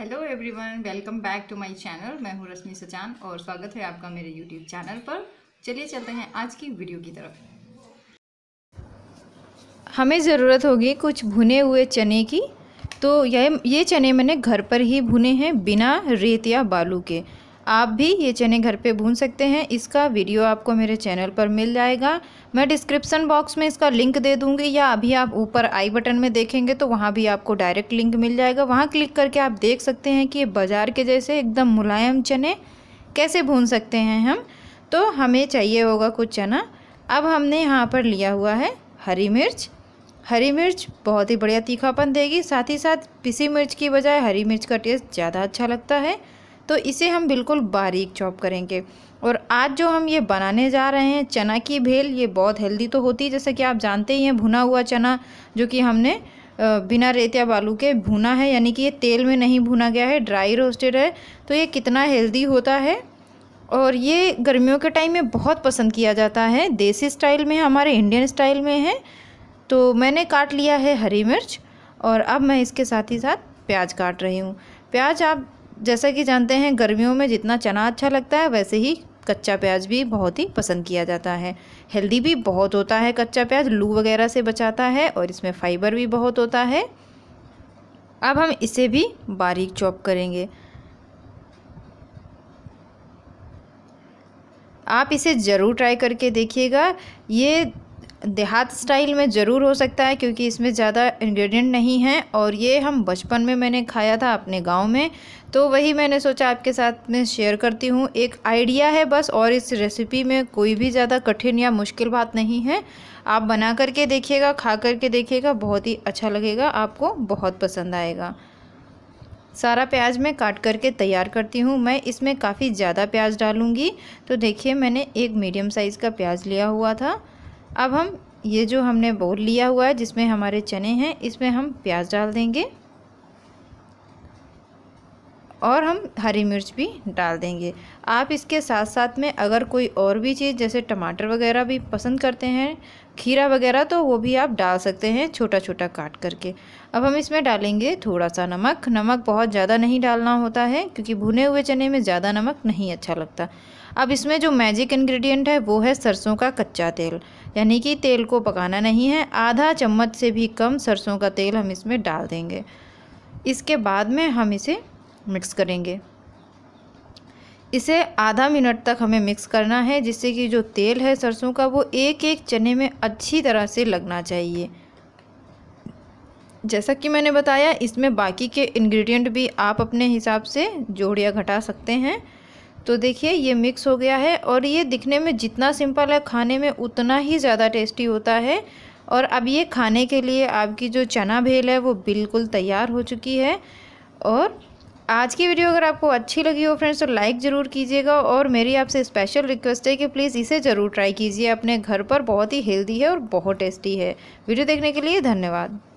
hello everyone welcome back to my channel मैं हूँ रश्मि सचान और स्वागत है आपका मेरे यूट्यूब चैनल पर चलिए चलते हैं आज की वीडियो की तरफ हमें ज़रूरत होगी कुछ भुने हुए चने की तो यह ये चने मैंने घर पर ही भुने हैं बिना रेत या बालू के आप भी ये चने घर पे भून सकते हैं इसका वीडियो आपको मेरे चैनल पर मिल जाएगा मैं डिस्क्रिप्सन बॉक्स में इसका लिंक दे दूँगी या अभी आप ऊपर आई बटन में देखेंगे तो वहाँ भी आपको डायरेक्ट लिंक मिल जाएगा वहाँ क्लिक करके आप देख सकते हैं कि ये बाज़ार के जैसे एकदम मुलायम चने कैसे भून सकते हैं हम तो हमें चाहिए होगा कुछ चना अब हमने यहाँ पर लिया हुआ है हरी मिर्च हरी मिर्च बहुत ही बढ़िया तीखापन देगी साथ ही साथ पिसी मिर्च की बजाय हरी मिर्च का टेस्ट ज़्यादा अच्छा लगता है तो इसे हम बिल्कुल बारीक चॉप करेंगे और आज जो हम ये बनाने जा रहे हैं चना की भेल ये बहुत हेल्दी तो होती है जैसा कि आप जानते ही हैं भुना हुआ चना जो कि हमने बिना रेतिया बालू के भुना है यानी कि ये तेल में नहीं भुना गया है ड्राई रोस्टेड है तो ये कितना हेल्दी होता है और ये गर्मियों के टाइम में बहुत पसंद किया जाता है देसी स्टाइल में हमारे इंडियन स्टाइल में है तो मैंने काट लिया है हरी मिर्च और अब मैं इसके साथ ही साथ प्याज काट रही हूँ प्याज आप जैसा कि जानते हैं गर्मियों में जितना चना अच्छा लगता है वैसे ही कच्चा प्याज भी बहुत ही पसंद किया जाता है हेल्दी भी बहुत होता है कच्चा प्याज लू वगैरह से बचाता है और इसमें फाइबर भी बहुत होता है अब हम इसे भी बारीक चॉप करेंगे आप इसे ज़रूर ट्राई करके देखिएगा ये देहात स्टाइल में ज़रूर हो सकता है क्योंकि इसमें ज़्यादा इंग्रेडिएंट नहीं है और ये हम बचपन में मैंने खाया था अपने गांव में तो वही मैंने सोचा आपके साथ में शेयर करती हूँ एक आइडिया है बस और इस रेसिपी में कोई भी ज़्यादा कठिन या मुश्किल बात नहीं है आप बना करके देखिएगा खा करके देखिएगा बहुत ही अच्छा लगेगा आपको बहुत पसंद आएगा सारा प्याज मैं काट करके तैयार करती हूँ मैं इसमें काफ़ी ज़्यादा प्याज डालूँगी तो देखिए मैंने एक मीडियम साइज़ का प्याज लिया हुआ था अब हम ये जो हमने बोल लिया हुआ है जिसमें हमारे चने हैं इसमें हम प्याज डाल देंगे और हम हरी मिर्च भी डाल देंगे आप इसके साथ साथ में अगर कोई और भी चीज़ जैसे टमाटर वगैरह भी पसंद करते हैं खीरा वगैरह तो वो भी आप डाल सकते हैं छोटा छोटा काट करके अब हम इसमें डालेंगे थोड़ा सा नमक नमक बहुत ज़्यादा नहीं डालना होता है क्योंकि भुने हुए चने में ज़्यादा नमक नहीं अच्छा लगता अब इसमें जो मैजिक इन्ग्रीडियंट है वो है सरसों का कच्चा तेल यानी कि तेल को पकाना नहीं है आधा चम्मच से भी कम सरसों का तेल हम इसमें डाल देंगे इसके बाद में हम इसे मिक्स करेंगे इसे आधा मिनट तक हमें मिक्स करना है जिससे कि जो तेल है सरसों का वो एक एक चने में अच्छी तरह से लगना चाहिए जैसा कि मैंने बताया इसमें बाकी के इंग्रेडिएंट भी आप अपने हिसाब से जोड़ या घटा सकते हैं तो देखिए ये मिक्स हो गया है और ये दिखने में जितना सिंपल है खाने में उतना ही ज़्यादा टेस्टी होता है और अब ये खाने के लिए आपकी जो चना भेल है वो बिल्कुल तैयार हो चुकी है और आज की वीडियो अगर आपको अच्छी लगी हो फ्रेंड्स तो लाइक ज़रूर कीजिएगा और मेरी आपसे स्पेशल रिक्वेस्ट है कि प्लीज़ इसे ज़रूर ट्राई कीजिए अपने घर पर बहुत ही हेल्दी है और बहुत टेस्टी है वीडियो देखने के लिए धन्यवाद